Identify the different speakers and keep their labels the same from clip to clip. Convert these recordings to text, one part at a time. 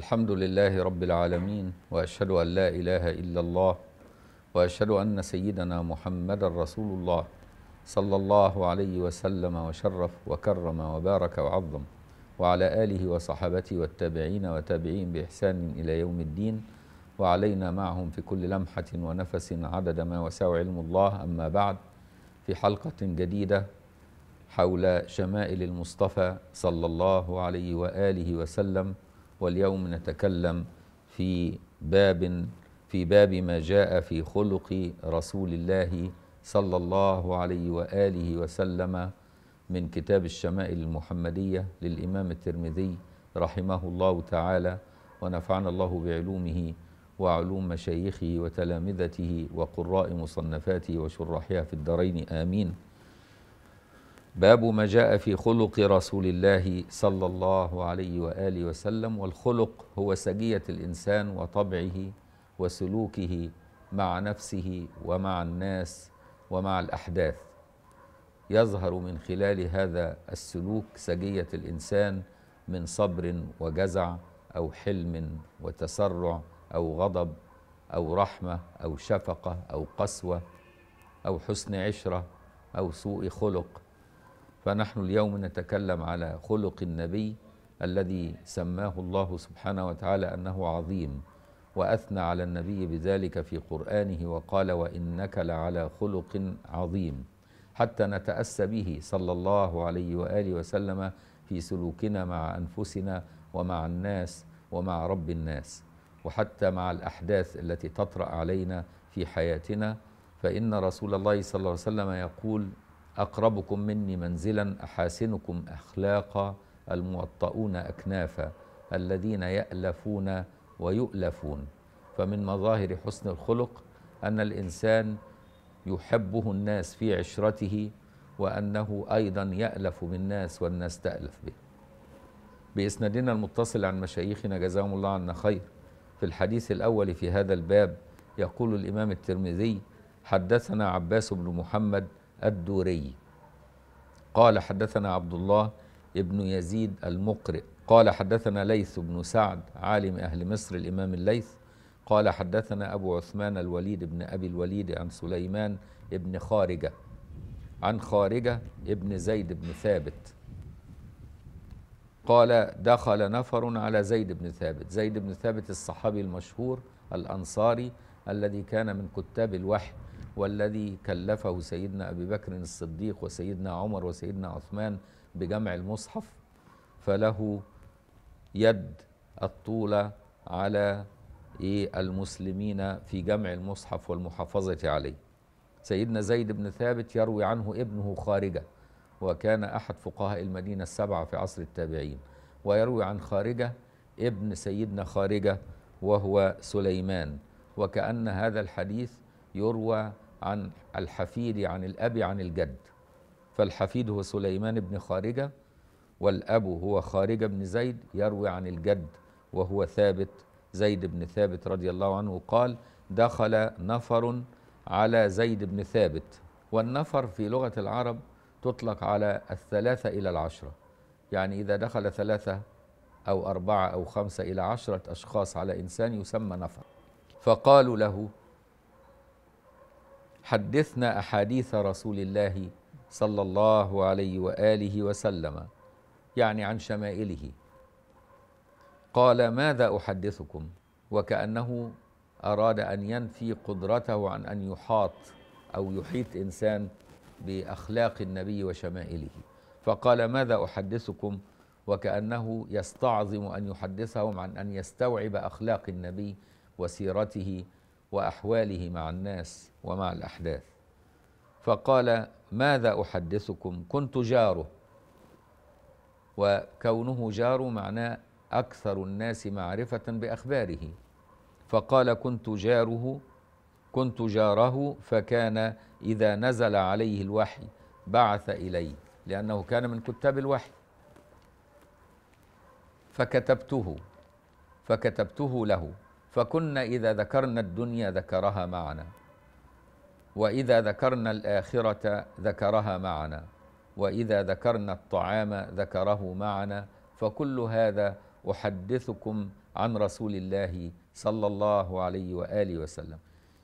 Speaker 1: الحمد لله رب العالمين واشهد ان لا اله الا الله واشهد ان سيدنا محمدا رسول الله صلى الله عليه وسلم وشرف وكرم وبارك وعظم وعلى اله وصحابته والتابعين وتابعين باحسان الى يوم الدين وعلينا معهم في كل لمحه ونفس عدد ما وسع علم الله اما بعد في حلقه جديده حول شمائل المصطفى صلى الله عليه واله وسلم واليوم نتكلم في باب في باب ما جاء في خلق رسول الله صلى الله عليه واله وسلم من كتاب الشمائل المحمديه للامام الترمذي رحمه الله تعالى ونفعنا الله بعلومه وعلوم مشايخه وتلامذته وقراء مصنفاته وشراحها في الدارين امين باب ما جاء في خلق رسول الله صلى الله عليه واله وسلم والخلق هو سجيه الانسان وطبعه وسلوكه مع نفسه ومع الناس ومع الاحداث يظهر من خلال هذا السلوك سجيه الانسان من صبر وجزع او حلم وتسرع او غضب او رحمه او شفقه او قسوه او حسن عشره او سوء خلق فنحن اليوم نتكلم على خلق النبي الذي سماه الله سبحانه وتعالى انه عظيم واثنى على النبي بذلك في قرانه وقال وانك لعلى خلق عظيم حتى نتاسى به صلى الله عليه واله وسلم في سلوكنا مع انفسنا ومع الناس ومع رب الناس وحتى مع الاحداث التي تطرا علينا في حياتنا فان رسول الله صلى الله عليه وسلم يقول أقربكم مني منزلا أحاسنكم أخلاقا الموطؤون أكنافا الذين يألفون ويؤلفون فمن مظاهر حسن الخلق أن الإنسان يحبه الناس في عشرته وأنه أيضا يألف بالناس والناس تألف به بإسنادنا المتصل عن مشايخنا جزاهم الله عنا خير في الحديث الأول في هذا الباب يقول الإمام الترمذي حدثنا عباس بن محمد الدوري قال حدثنا عبد الله ابن يزيد المقرئ قال حدثنا ليث بن سعد عالم أهل مصر الإمام الليث قال حدثنا أبو عثمان الوليد بن أبي الوليد عن سليمان ابن خارجة عن خارجة ابن زيد بن ثابت قال دخل نفر على زيد بن ثابت زيد بن ثابت الصحابي المشهور الأنصاري الذي كان من كتاب الوحي والذي كلفه سيدنا أبي بكر الصديق وسيدنا عمر وسيدنا عثمان بجمع المصحف فله يد الطولة على إيه، المسلمين في جمع المصحف والمحافظة عليه سيدنا زيد بن ثابت يروي عنه ابنه خارجة وكان أحد فقهاء المدينة السبعة في عصر التابعين ويروي عن خارجة ابن سيدنا خارجة وهو سليمان وكأن هذا الحديث يروى عن الحفيد عن الأب عن الجد فالحفيد هو سليمان بن خارجة والأب هو خارجة بن زيد يروي عن الجد وهو ثابت زيد بن ثابت رضي الله عنه قال دخل نفر على زيد بن ثابت والنفر في لغة العرب تطلق على الثلاثة إلى العشرة يعني إذا دخل ثلاثة أو أربعة أو خمسة إلى عشرة أشخاص على إنسان يسمى نفر فقالوا له حدثنا أحاديث رسول الله صلى الله عليه وآله وسلم يعني عن شمائله قال ماذا أحدثكم وكأنه أراد أن ينفي قدرته عن أن يحاط أو يحيط إنسان بأخلاق النبي وشمائله فقال ماذا أحدثكم وكأنه يستعظم أن يحدثهم عن أن يستوعب أخلاق النبي وسيرته واحواله مع الناس ومع الاحداث فقال ماذا احدثكم كنت جاره وكونه جار معناه اكثر الناس معرفه باخباره فقال كنت جاره كنت جاره فكان اذا نزل عليه الوحي بعث اليه لانه كان من كتاب الوحي فكتبته فكتبته له فكنا إذا ذكرنا الدنيا ذكرها معنا وإذا ذكرنا الآخرة ذكرها معنا وإذا ذكرنا الطعام ذكره معنا فكل هذا أحدثكم عن رسول الله صلى الله عليه وآله وسلم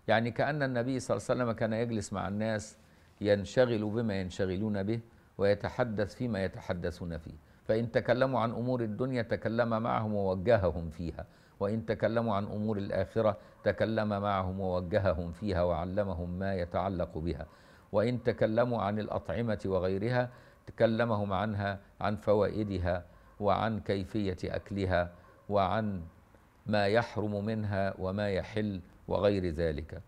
Speaker 1: يعني كأن النبي صلى الله عليه وسلم كان يجلس مع الناس ينشغل بما ينشغلون به ويتحدث فيما يتحدثون فيه فإن تكلموا عن أمور الدنيا تكلم معهم ووجههم فيها وإن تكلموا عن أمور الآخرة تكلم معهم ووجههم فيها وعلمهم ما يتعلق بها وإن تكلموا عن الأطعمة وغيرها تكلمهم عنها عن فوائدها وعن كيفية أكلها وعن ما يحرم منها وما يحل وغير ذلك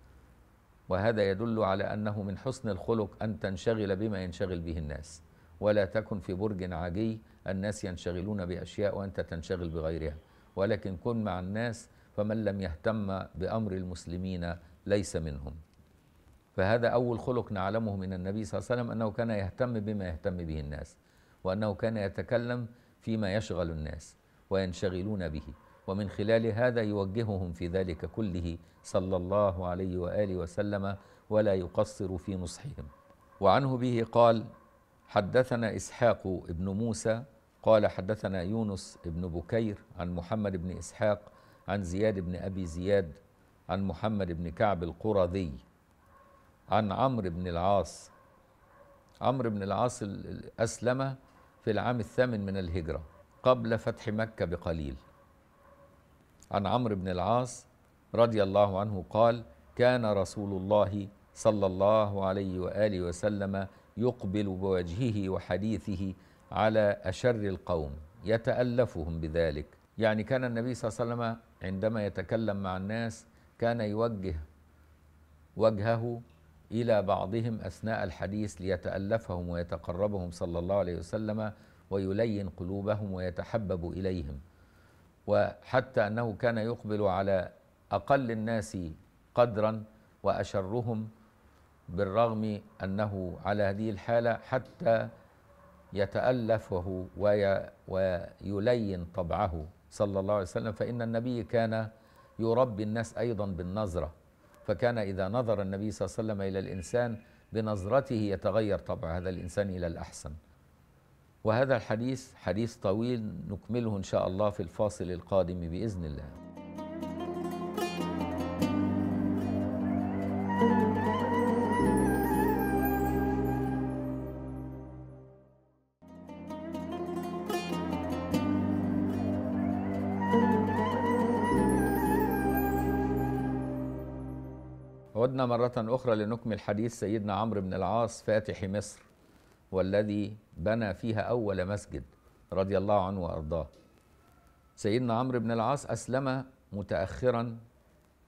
Speaker 1: وهذا يدل على أنه من حسن الخلق أن تنشغل بما ينشغل به الناس ولا تكن في برج عاجي الناس ينشغلون بأشياء وأنت تنشغل بغيرها ولكن كن مع الناس فمن لم يهتم بأمر المسلمين ليس منهم فهذا أول خلق نعلمه من النبي صلى الله عليه وسلم أنه كان يهتم بما يهتم به الناس وأنه كان يتكلم فيما يشغل الناس وينشغلون به ومن خلال هذا يوجههم في ذلك كله صلى الله عليه وآله وسلم ولا يقصر في نصحهم وعنه به قال حدثنا إسحاق ابن موسى قال حدثنا يونس بن بكير عن محمد بن إسحاق عن زياد بن أبي زياد عن محمد بن كعب القرظي عن عمرو بن العاص عمرو بن العاص أسلم في العام الثامن من الهجرة قبل فتح مكة بقليل عن عمرو بن العاص رضي الله عنه قال كان رسول الله صلى الله عليه وآله وسلم يقبل بوجهه وحديثه على أشر القوم يتألفهم بذلك يعني كان النبي صلى الله عليه وسلم عندما يتكلم مع الناس كان يوجه وجهه إلى بعضهم أثناء الحديث ليتألفهم ويتقربهم صلى الله عليه وسلم ويلين قلوبهم ويتحبب إليهم وحتى أنه كان يقبل على أقل الناس قدرا وأشرهم بالرغم أنه على هذه الحالة حتى يتألفه وي ويلين طبعه صلى الله عليه وسلم فإن النبي كان يربي الناس أيضا بالنظرة فكان إذا نظر النبي صلى الله عليه وسلم إلى الإنسان بنظرته يتغير طبع هذا الإنسان إلى الأحسن وهذا الحديث حديث طويل نكمله إن شاء الله في الفاصل القادم بإذن الله مرة أخرى لنكمل حديث سيدنا عمرو بن العاص فاتح مصر والذي بنى فيها أول مسجد رضي الله عنه وأرضاه سيدنا عمرو بن العاص أسلم متأخرا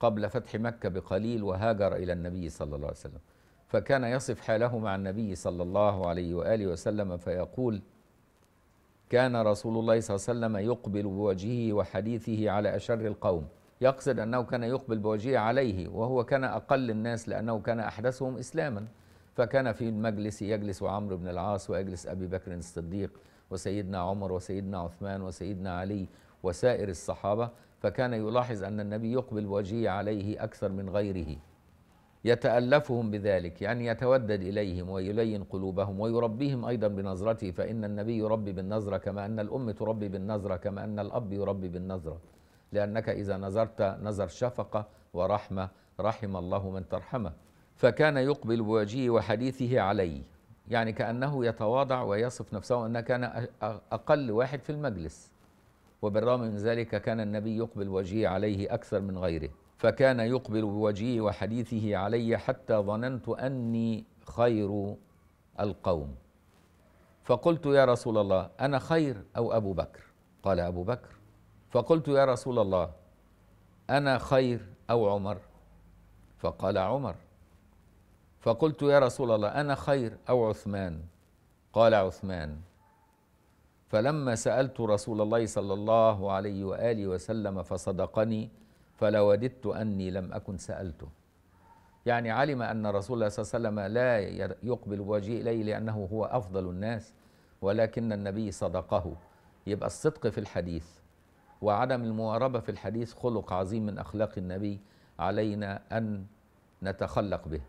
Speaker 1: قبل فتح مكة بقليل وهاجر إلى النبي صلى الله عليه وسلم فكان يصف حاله مع النبي صلى الله عليه وآله وسلم فيقول كان رسول الله صلى الله عليه وسلم يقبل بوجهه وحديثه على أشر القوم يقصد أنه كان يقبل بوجيه عليه وهو كان أقل الناس لأنه كان أحدثهم إسلاما فكان في المجلس يجلس عمرو بن العاص ويجلس أبي بكر الصديق وسيدنا عمر وسيدنا عثمان وسيدنا علي وسائر الصحابة فكان يلاحظ أن النبي يقبل وجهه عليه أكثر من غيره يتألفهم بذلك يعني يتودد إليهم ويلين قلوبهم ويربيهم أيضا بنظرته فإن النبي يربي بالنظرة كما أن الأم تربي بالنظرة كما أن الأب يربي بالنظرة لأنك إذا نظرت نظر شفقة ورحمة رحم الله من ترحمه فكان يقبل بوجهه وحديثه علي يعني كأنه يتواضع ويصف نفسه أنه كان أقل واحد في المجلس وبالرغم من ذلك كان النبي يقبل وجهه عليه أكثر من غيره فكان يقبل بوجهه وحديثه علي حتى ظننت أني خير القوم فقلت يا رسول الله أنا خير أو أبو بكر قال أبو بكر فقلت يا رسول الله انا خير او عمر فقال عمر فقلت يا رسول الله انا خير او عثمان قال عثمان فلما سالت رسول الله صلى الله عليه واله وسلم فصدقني فلوددت اني لم اكن سالته يعني علم ان رسول الله صلى الله عليه وسلم لا يقبل وجهه اليه لانه هو افضل الناس ولكن النبي صدقه يبقى الصدق في الحديث وعدم المواربة في الحديث خلق عظيم من أخلاق النبي علينا أن نتخلق به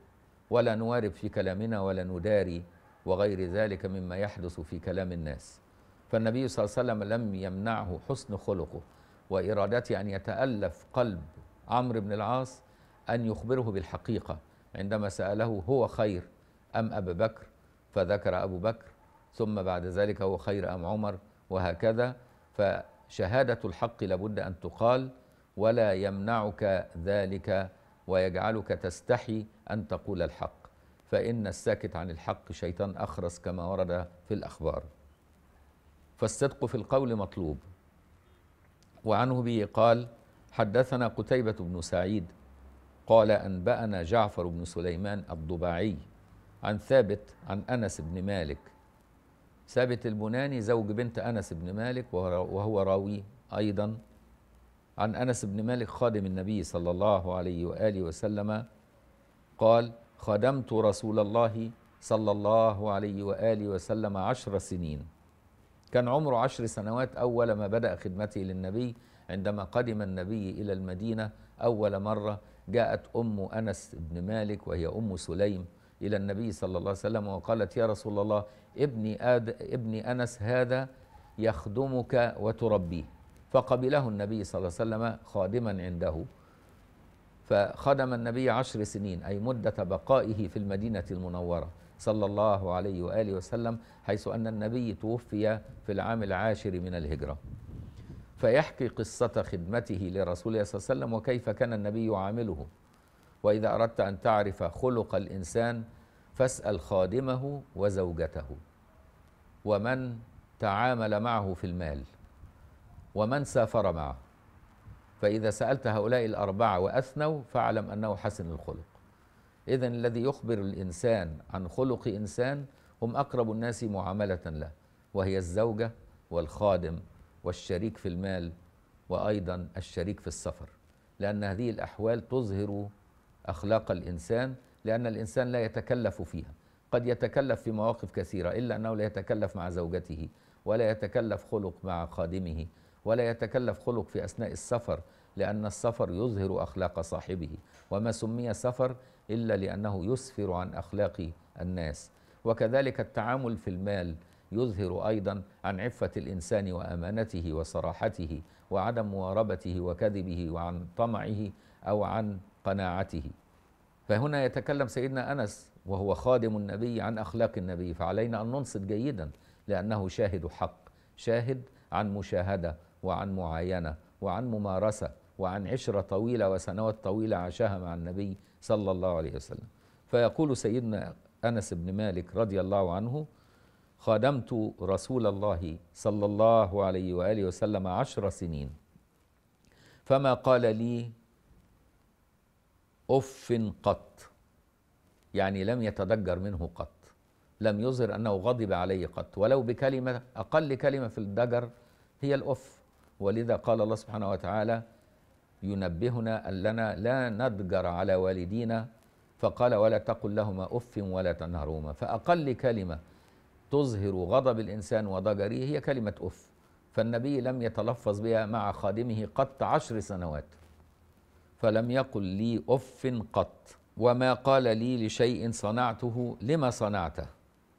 Speaker 1: ولا نوارب في كلامنا ولا نداري وغير ذلك مما يحدث في كلام الناس فالنبي صلى الله عليه وسلم لم يمنعه حسن خلقه وإرادته أن يتألف قلب عمرو بن العاص أن يخبره بالحقيقة عندما سأله هو خير أم أبو بكر فذكر أبو بكر ثم بعد ذلك هو خير أم عمر وهكذا ف شهادة الحق لابد أن تقال ولا يمنعك ذلك ويجعلك تستحي أن تقول الحق فإن الساكت عن الحق شيطان أخرس كما ورد في الأخبار فالصدق في القول مطلوب وعنه به قال حدثنا قتيبة بن سعيد قال أنبأنا جعفر بن سليمان الضباعي عن ثابت عن أنس بن مالك ثابت البناني زوج بنت أنس بن مالك وهو راوي أيضا عن أنس بن مالك خادم النبي صلى الله عليه وآله وسلم قال خدمت رسول الله صلى الله عليه وآله وسلم عشر سنين كان عمره عشر سنوات أول ما بدأ خدمته للنبي عندما قدم النبي إلى المدينة أول مرة جاءت أم أنس بن مالك وهي أم سليم إلى النبي صلى الله عليه وسلم وقالت يا رسول الله ابني, آد ابني أنس هذا يخدمك وتربيه فقبله النبي صلى الله عليه وسلم خادما عنده فخدم النبي عشر سنين أي مدة بقائه في المدينة المنورة صلى الله عليه وآله وسلم حيث أن النبي توفي في العام العاشر من الهجرة فيحكي قصة خدمته لرسول الله صلى الله عليه وسلم وكيف كان النبي يعامله وإذا أردت أن تعرف خلق الإنسان فاسأل خادمه وزوجته ومن تعامل معه في المال ومن سافر معه فإذا سألت هؤلاء الأربعة وأثنوا فاعلم أنه حسن الخلق إذا الذي يخبر الإنسان عن خلق إنسان هم أقرب الناس معاملة له وهي الزوجة والخادم والشريك في المال وأيضا الشريك في السفر لأن هذه الأحوال تظهر أخلاق الإنسان لأن الإنسان لا يتكلف فيها قد يتكلف في مواقف كثيرة إلا أنه لا يتكلف مع زوجته ولا يتكلف خلق مع خادمه ولا يتكلف خلق في أثناء السفر لأن السفر يظهر أخلاق صاحبه وما سمي سفر إلا لأنه يسفر عن أخلاق الناس وكذلك التعامل في المال يظهر أيضا عن عفة الإنسان وأمانته وصراحته وعدم مواربته وكذبه وعن طمعه أو عن قناعته فهنا يتكلم سيدنا أنس وهو خادم النبي عن أخلاق النبي فعلينا أن ننصت جيدا لأنه شاهد حق شاهد عن مشاهدة وعن معاينة وعن ممارسة وعن عشرة طويلة وسنوات طويلة عاشها مع النبي صلى الله عليه وسلم فيقول سيدنا أنس بن مالك رضي الله عنه خادمت رسول الله صلى الله عليه وآله وسلم عشر سنين فما قال لي أف قط يعني لم يتضجر منه قط لم يظهر أنه غضب عليه قط ولو بكلمة أقل كلمة في الضجر هي الأف ولذا قال الله سبحانه وتعالى ينبهنا أن لنا لا نضجر على والدينا فقال ولا تقل لهما أف ولا تنهرهما فأقل كلمة تظهر غضب الإنسان وضجره هي كلمة أف فالنبي لم يتلفظ بها مع خادمه قط عشر سنوات فلم يقل لي اف قط وما قال لي لشيء صنعته لما صنعته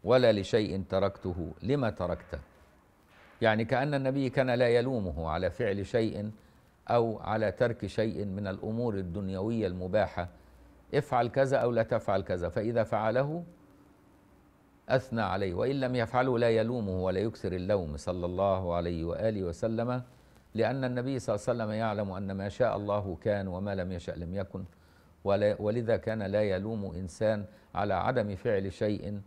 Speaker 1: ولا لشيء تركته لما تركته يعني كان النبي كان لا يلومه على فعل شيء او على ترك شيء من الامور الدنيويه المباحه افعل كذا او لا تفعل كذا فاذا فعله اثنى عليه وان لم يفعله لا يلومه ولا يكثر اللوم صلى الله عليه واله وسلم لأن النبي صلى الله عليه وسلم يعلم أن ما شاء الله كان وما لم يشأ لم يكن ولذا كان لا يلوم إنسان على عدم فعل شيء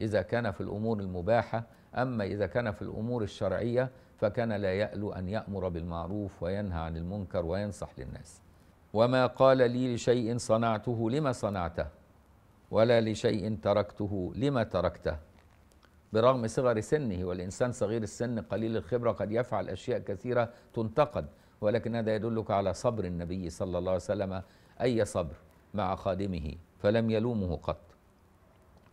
Speaker 1: إذا كان في الأمور المباحة أما إذا كان في الأمور الشرعية فكان لا يألو أن يأمر بالمعروف وينهى عن المنكر وينصح للناس وما قال لي لشيء صنعته لما صنعته ولا لشيء تركته لما تركته برغم صغر سنه والإنسان صغير السن قليل الخبرة قد يفعل أشياء كثيرة تنتقد ولكن هذا يدلك على صبر النبي صلى الله عليه وسلم أي صبر مع خادمه فلم يلومه قط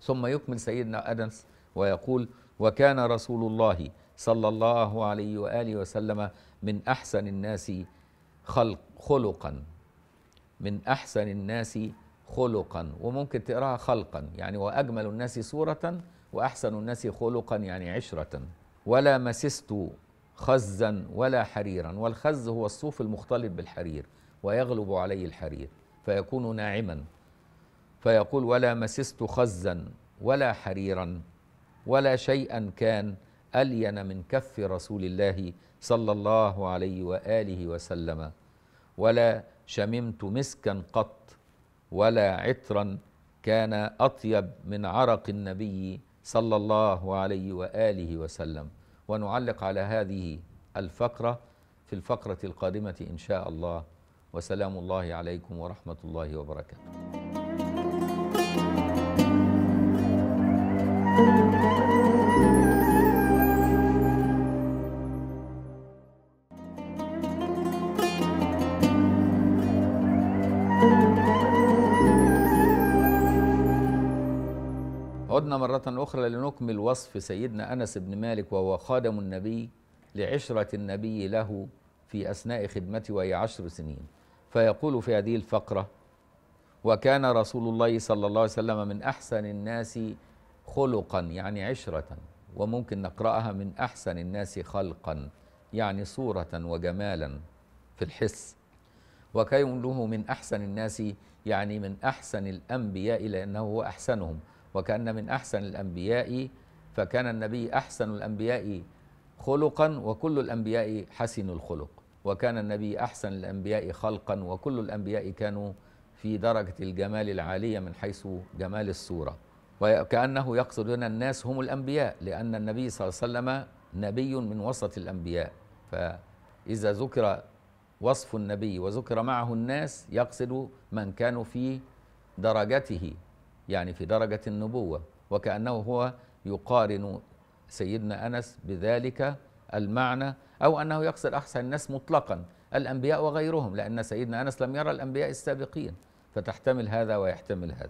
Speaker 1: ثم يكمل سيدنا أدنس ويقول وكان رسول الله صلى الله عليه وآله وسلم من أحسن الناس خلق خلقا من أحسن الناس خلقا وممكن تقراها خلقا يعني وأجمل الناس صورة وأحسن الناس خلقا يعني عشرة ولا مسست خزا ولا حريرا والخز هو الصوف المختلط بالحرير ويغلب عليه الحرير فيكون ناعما فيقول ولا مسست خزا ولا حريرا ولا شيئا كان الين من كف رسول الله صلى الله عليه واله وسلم ولا شممت مسكا قط ولا عطرا كان اطيب من عرق النبي صلى الله عليه واله وسلم ونعلق على هذه الفقره في الفقره القادمه ان شاء الله وسلام الله عليكم ورحمه الله وبركاته عدنا مرة أخرى لنكمل وصف سيدنا أنس بن مالك وهو خادم النبي لعشرة النبي له في أثناء خدمته وهي عشر سنين فيقول في هذه الفقرة وكان رسول الله صلى الله عليه وسلم من أحسن الناس خلقا يعني عشرة وممكن نقرأها من أحسن الناس خلقا يعني صورة وجمالا في الحس وكونه من أحسن الناس يعني من أحسن الأنبياء لأنه هو أحسنهم وكأن من أحسن الأنبياء فكان النبي أحسن الأنبياء خلقا وكل الأنبياء حسن الخلق وكان النبي أحسن الأنبياء خلقا وكل الأنبياء كانوا في درجة الجمال العالية من حيث جمال الصورة وكأنه يقصد هنا الناس هم الأنبياء لأن النبي صلى الله عليه وسلم نبي من وسط الأنبياء فإذا ذكر وصف النبي وذكر معه الناس يقصد من كانوا في درجته يعني في درجة النبوة وكأنه هو يقارن سيدنا أنس بذلك المعنى أو أنه يقصد أحسن الناس مطلقا الأنبياء وغيرهم لأن سيدنا أنس لم يرى الأنبياء السابقين فتحتمل هذا ويحتمل هذا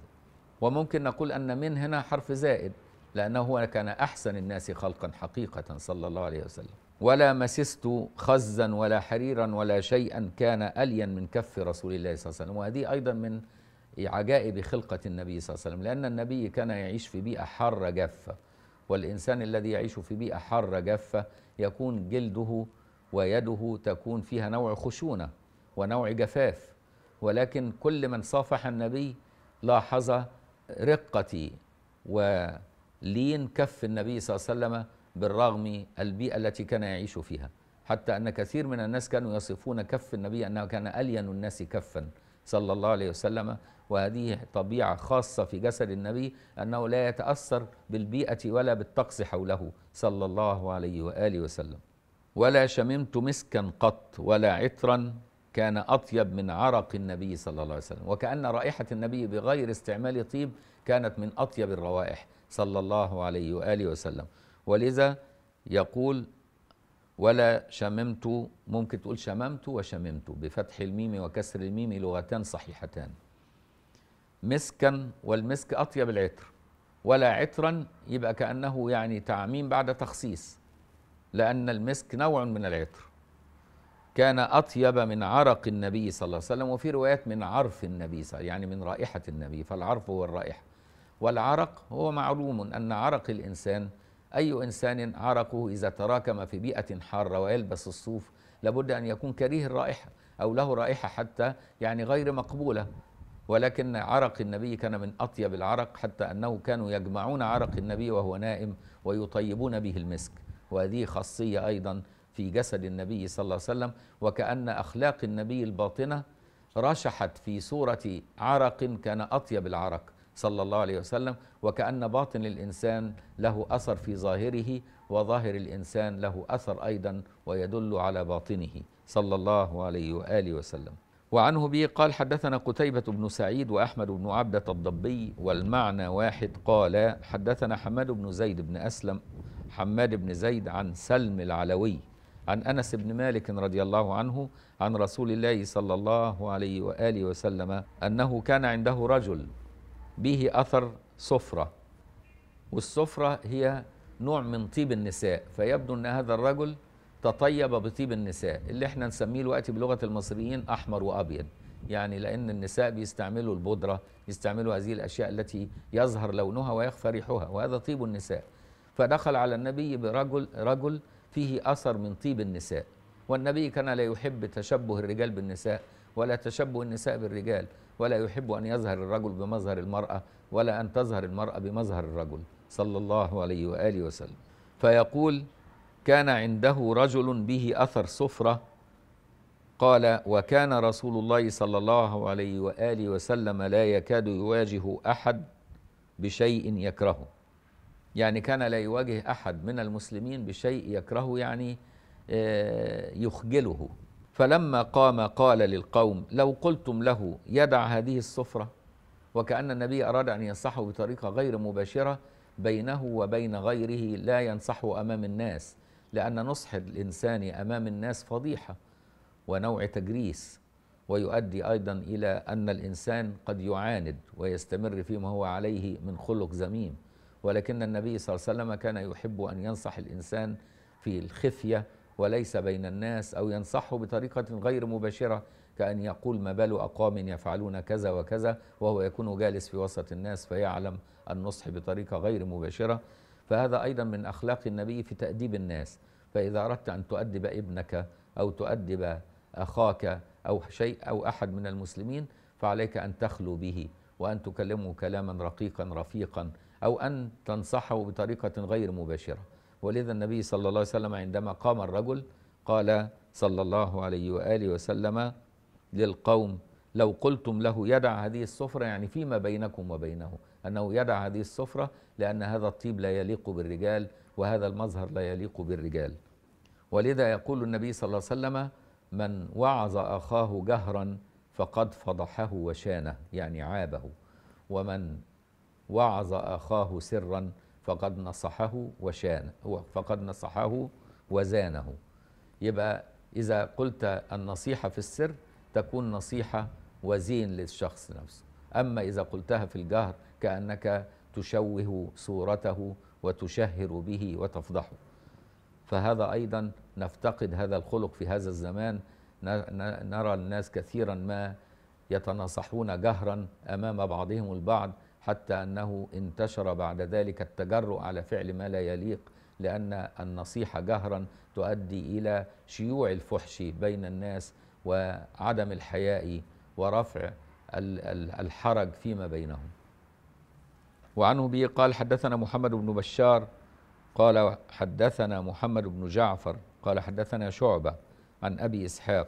Speaker 1: وممكن نقول أن من هنا حرف زائد لأنه هو كان أحسن الناس خلقا حقيقة صلى الله عليه وسلم ولا مسست خزا ولا حريرا ولا شيئا كان ألين من كف رسول الله صلى الله عليه وسلم وهذه أيضا من عجائب خلقة النبي صلى الله عليه وسلم لأن النبي كان يعيش في بيئة حارة جافة والإنسان الذي يعيش في بيئة حارة جافة يكون جلده ويده تكون فيها نوع خشونة ونوع جفاف ولكن كل من صافح النبي لاحظ رقة ولين كف النبي صلى الله عليه وسلم بالرغم البيئة التي كان يعيش فيها حتى أن كثير من الناس كانوا يصفون كف النبي أنه كان ألين الناس كفاً صلى الله عليه وسلم وهذه طبيعة خاصة في جسد النبي أنه لا يتأثر بالبيئة ولا بالطقس حوله صلى الله عليه وآله وسلم ولا شممت مسكا قط ولا عطرا كان أطيب من عرق النبي صلى الله عليه وسلم وكأن رائحة النبي بغير استعمال طيب كانت من أطيب الروائح صلى الله عليه وآله وسلم ولذا يقول ولا شممت ممكن تقول شممت وشممت بفتح الميم وكسر الميم لغتان صحيحتان مسكا والمسك أطيب العطر ولا عطرا يبقى كأنه يعني تعميم بعد تخصيص لأن المسك نوع من العطر كان أطيب من عرق النبي صلى الله عليه وسلم وفي روايات من عرف النبي صلى الله عليه وسلم يعني من رائحة النبي فالعرف هو الرائحة والعرق هو معلوم أن عرق الإنسان أي إنسان عرقه إذا تراكم في بيئة حارة ويلبس الصوف لابد أن يكون كريه الرائحة أو له رائحة حتى يعني غير مقبولة ولكن عرق النبي كان من أطيب العرق حتى أنه كانوا يجمعون عرق النبي وهو نائم ويطيبون به المسك وهذه خاصية أيضا في جسد النبي صلى الله عليه وسلم وكأن أخلاق النبي الباطنة رشحت في صورة عرق كان أطيب العرق صلى الله عليه وسلم وكأن باطن الإنسان له أثر في ظاهره وظاهر الإنسان له أثر أيضا ويدل على باطنه صلى الله عليه وآله وسلم وعنه به قال حدثنا قتيبة بن سعيد وأحمد بن عبدة الضبي والمعنى واحد قال حدثنا حماد بن زيد بن أسلم حماد بن زيد عن سلم العلوي عن أنس بن مالك رضي الله عنه عن رسول الله صلى الله عليه وآله وسلم أنه كان عنده رجل به أثر صفرة والصفرة هي نوع من طيب النساء فيبدو أن هذا الرجل تطيب بطيب النساء اللي احنا نسميه الوقت بلغة المصريين أحمر وأبيض يعني لأن النساء بيستعملوا البودرة يستعملوا هذه الأشياء التي يظهر لونها ويخفى ريحها وهذا طيب النساء فدخل على النبي برجل رجل فيه أثر من طيب النساء والنبي كان لا يحب تشبه الرجال بالنساء ولا تشبه النساء بالرجال ولا يحب أن يظهر الرجل بمظهر المرأة ولا أن تظهر المرأة بمظهر الرجل صلى الله عليه وآله وسلم فيقول كان عنده رجل به أثر صفرة قال وكان رسول الله صلى الله عليه وآله وسلم لا يكاد يواجه أحد بشيء يكرهه يعني كان لا يواجه أحد من المسلمين بشيء يكرهه يعني آه، يخجله فلما قام قال للقوم لو قلتم له يدع هذه السفرة وكأن النبي أراد أن ينصحه بطريقة غير مباشرة بينه وبين غيره لا ينصحه أمام الناس لأن نصح الإنسان أمام الناس فضيحة ونوع تجريس ويؤدي أيضا إلى أن الإنسان قد يعاند ويستمر فيما هو عليه من خلق ذميم ولكن النبي صلى الله عليه وسلم كان يحب أن ينصح الإنسان في الخفية وليس بين الناس أو ينصحه بطريقة غير مباشرة كأن يقول ما بال أقوام يفعلون كذا وكذا وهو يكون جالس في وسط الناس فيعلم النصح بطريقة غير مباشرة فهذا أيضا من أخلاق النبي في تأديب الناس فإذا أردت أن تؤدب ابنك أو تؤدب أخاك أو شيء أو أحد من المسلمين فعليك أن تخلو به وأن تكلمه كلاما رقيقا رفيقا أو أن تنصحه بطريقة غير مباشرة ولذا النبي صلى الله عليه وسلم عندما قام الرجل قال صلى الله عليه وآله وسلم للقوم لو قلتم له يدع هذه السفرة يعني فيما بينكم وبينه أنه يدع هذه السفرة لأن هذا الطيب لا يليق بالرجال وهذا المظهر لا يليق بالرجال ولذا يقول النبي صلى الله عليه وسلم من وعظ أخاه جهرا فقد فضحه وشانه يعني عابه ومن وعظ أخاه سرا فقد نصحه وشان فقد نصحه وزانه يبقى إذا قلت النصيحة في السر تكون نصيحة وزين للشخص نفسه أما إذا قلتها في الجهر كأنك تشوه صورته وتشهر به وتفضحه فهذا أيضا نفتقد هذا الخلق في هذا الزمان نرى الناس كثيرا ما يتناصحون جهرا أمام بعضهم البعض حتى أنه انتشر بعد ذلك التجرؤ على فعل ما لا يليق لأن النصيحة جهرا تؤدي إلى شيوع الفحش بين الناس وعدم الحياء ورفع الحرج فيما بينهم وعنه به قال حدثنا محمد بن بشار قال حدثنا محمد بن جعفر قال حدثنا شعبة عن أبي إسحاق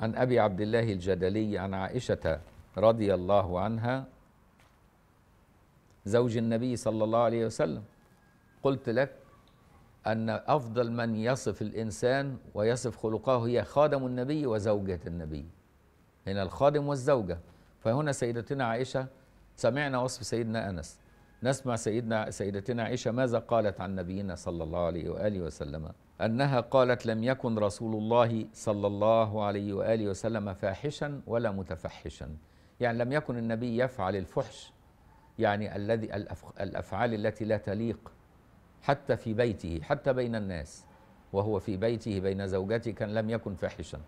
Speaker 1: عن أبي عبد الله الجدلي عن عائشة رضي الله عنها زوج النبي صلى الله عليه وسلم قلت لك أن أفضل من يصف الإنسان ويصف خلقه هي خادم النبي وزوجة النبي هنا الخادم والزوجة فهنا سيدتنا عائشة سمعنا وصف سيدنا أنس نسمع سيدنا سيدتنا عائشة ماذا قالت عن نبينا صلى الله عليه وآله وسلم أنها قالت لم يكن رسول الله صلى الله عليه وآله وسلم فاحشا ولا متفحشا يعني لم يكن النبي يفعل الفحش يعني الذي الأفعال التي لا تليق حتى في بيته حتى بين الناس وهو في بيته بين زوجته كان لم يكن فاحشا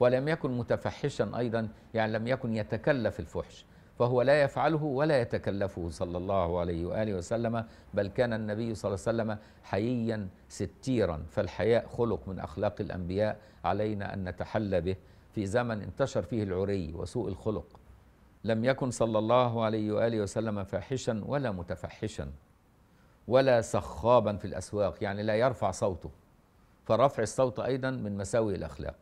Speaker 1: ولم يكن متفحشا أيضا يعني لم يكن يتكلف الفحش فهو لا يفعله ولا يتكلفه صلى الله عليه وآله وسلم بل كان النبي صلى الله عليه وسلم حييا ستيرا فالحياء خلق من أخلاق الأنبياء علينا أن نتحلى به في زمن انتشر فيه العري وسوء الخلق لم يكن صلى الله عليه وآله وسلم فاحشا ولا متفحشا ولا سخابا في الأسواق يعني لا يرفع صوته فرفع الصوت أيضا من مساوي الأخلاق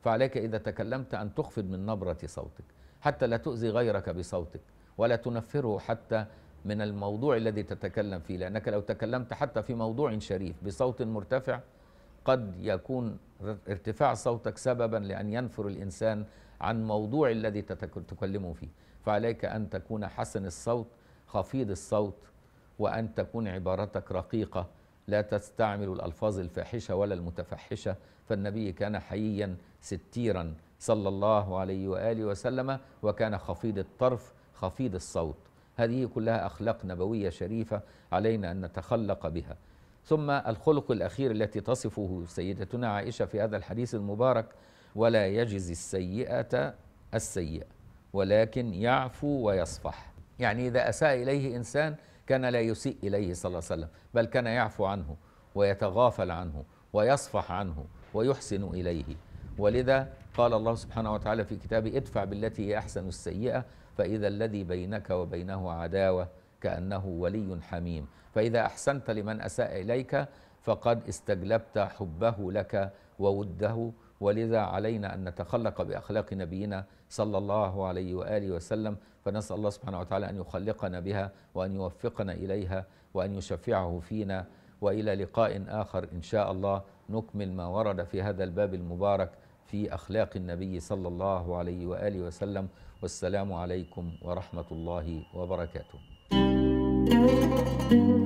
Speaker 1: فعليك إذا تكلمت أن تخفض من نبرة صوتك حتى لا تؤذي غيرك بصوتك ولا تنفره حتى من الموضوع الذي تتكلم فيه لأنك لو تكلمت حتى في موضوع شريف بصوت مرتفع قد يكون ارتفاع صوتك سببا لأن ينفر الإنسان عن موضوع الذي تكلمه فيه فعليك أن تكون حسن الصوت خفيض الصوت وأن تكون عبارتك رقيقة لا تستعمل الألفاظ الفاحشة ولا المتفحشة فالنبي كان حييا ستيرا صلى الله عليه وآله وسلم وكان خفيض الطرف خفيض الصوت هذه كلها أخلاق نبوية شريفة علينا أن نتخلق بها ثم الخلق الأخير التي تصفه سيدتنا عائشة في هذا الحديث المبارك ولا يجز السيئة السيئة ولكن يعفو ويصفح يعني إذا أساء إليه إنسان كان لا يسيء إليه صلى الله عليه وسلم بل كان يعفو عنه ويتغافل عنه ويصفح عنه ويحسن إليه ولذا قال الله سبحانه وتعالى في كتابه ادفع بالتي هي أحسن السيئة فإذا الذي بينك وبينه عداوة كأنه ولي حميم فإذا أحسنت لمن أساء إليك فقد استجلبت حبه لك ووده ولذا علينا أن نتخلق بأخلاق نبينا صلى الله عليه وآله وسلم فنسأل الله سبحانه وتعالى أن يخلقنا بها وأن يوفقنا إليها وأن يشفعه فينا وإلى لقاء آخر إن شاء الله نكمل ما ورد في هذا الباب المبارك في أخلاق النبي صلى الله عليه وآله وسلم والسلام عليكم ورحمة الله وبركاته